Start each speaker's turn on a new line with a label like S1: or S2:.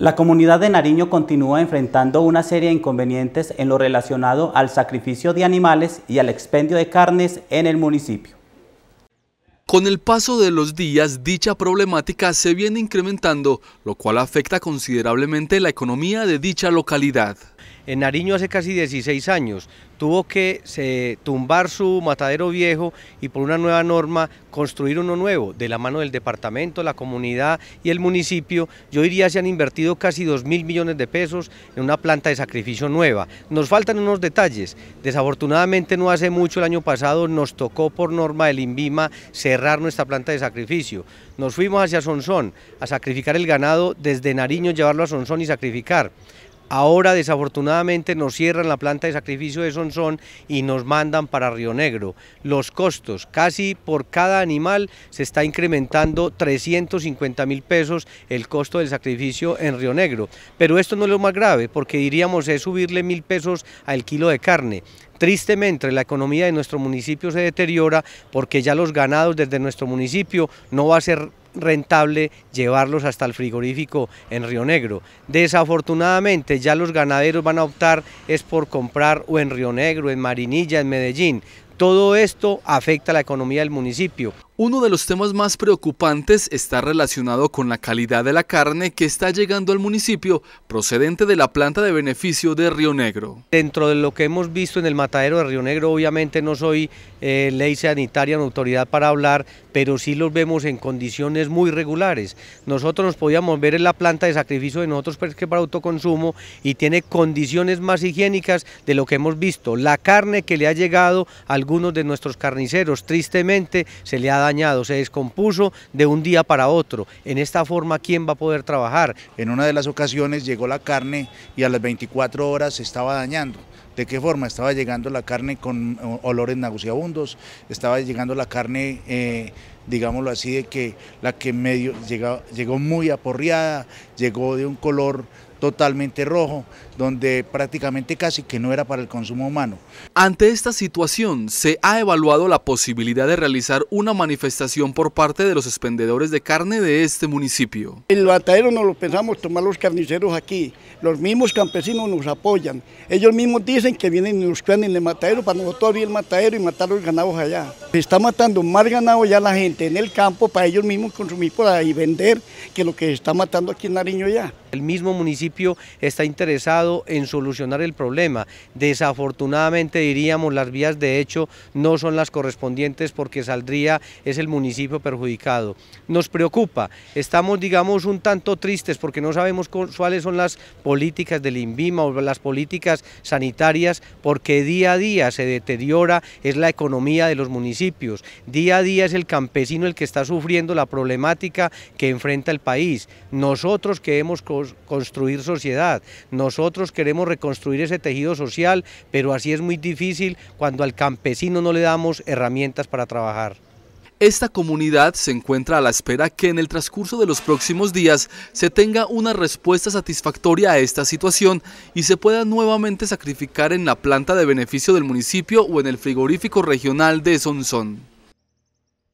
S1: La comunidad de Nariño continúa enfrentando una serie de inconvenientes en lo relacionado
S2: al sacrificio de animales y al expendio de carnes en el municipio. Con el paso de los días, dicha problemática se viene incrementando, lo cual afecta considerablemente la economía de dicha localidad. En Nariño hace casi 16
S1: años tuvo que tumbar su matadero viejo y por una nueva norma construir uno nuevo. De la mano del departamento, la comunidad y el municipio, yo diría se han invertido casi 2 mil millones de pesos en una planta de sacrificio nueva. Nos faltan unos detalles. Desafortunadamente no hace mucho el año pasado nos tocó por norma del INVIMA cerrar nuestra planta de sacrificio. Nos fuimos hacia Sonsón a sacrificar el ganado desde Nariño, llevarlo a Sonsón y sacrificar. Ahora desafortunadamente nos cierran la planta de sacrificio de Sonsón y nos mandan para Río Negro. Los costos, casi por cada animal se está incrementando 350 mil pesos el costo del sacrificio en Río Negro. Pero esto no es lo más grave porque diríamos es subirle mil pesos al kilo de carne. Tristemente la economía de nuestro municipio se deteriora porque ya los ganados desde nuestro municipio no va a ser rentable llevarlos hasta el frigorífico en Río Negro. Desafortunadamente ya los ganaderos van a optar es por comprar o en
S2: Río Negro, en Marinilla, en Medellín. Todo esto afecta a la economía del municipio. Uno de los temas más preocupantes está relacionado con la calidad de la carne que está llegando al municipio procedente de la planta de beneficio de Río Negro. Dentro de lo que hemos
S1: visto en el matadero de Río Negro, obviamente no soy eh, ley sanitaria ni autoridad para hablar, pero sí los vemos en condiciones muy regulares. Nosotros nos podíamos ver en la planta de sacrificio de nosotros que para autoconsumo y tiene condiciones más higiénicas de lo que hemos visto. La carne que le ha llegado a algunos de nuestros carniceros, tristemente se le ha dado
S3: se descompuso de un día para otro. En esta forma, ¿quién va a poder trabajar? En una de las ocasiones llegó la carne y a las 24 horas se estaba dañando. ¿De qué forma? Estaba llegando la carne con olores nauseabundos, estaba llegando la carne... Eh, digámoslo así, de que la que medio llegó, llegó muy aporreada, llegó de un color totalmente rojo, donde prácticamente casi que no era para el consumo humano. Ante
S2: esta situación, se ha evaluado la posibilidad de realizar una manifestación por parte de los expendedores de carne de este municipio.
S4: El matadero no lo pensamos tomar los carniceros aquí, los mismos campesinos nos apoyan, ellos mismos dicen que vienen y nos quedan en el matadero para nosotros abrir el matadero y matar los ganados allá. Se está matando más ganado ya la gente en el campo para ellos mismos consumir por vender, que lo que está matando aquí en Nariño ya.
S1: El mismo municipio está interesado en solucionar el problema. Desafortunadamente diríamos las vías de hecho no son las correspondientes porque saldría es el municipio perjudicado. Nos preocupa, estamos digamos un tanto tristes porque no sabemos cuáles son las políticas del INVIMA o las políticas sanitarias porque día a día se deteriora, es la economía de los municipios, día a día es el campesino el que está sufriendo la problemática que enfrenta el país. Nosotros que hemos construir sociedad. Nosotros queremos reconstruir ese tejido social, pero así
S2: es muy difícil cuando al campesino no le damos herramientas para trabajar. Esta comunidad se encuentra a la espera que en el transcurso de los próximos días se tenga una respuesta satisfactoria a esta situación y se pueda nuevamente sacrificar en la planta de beneficio del municipio o en el frigorífico regional de Sonsón.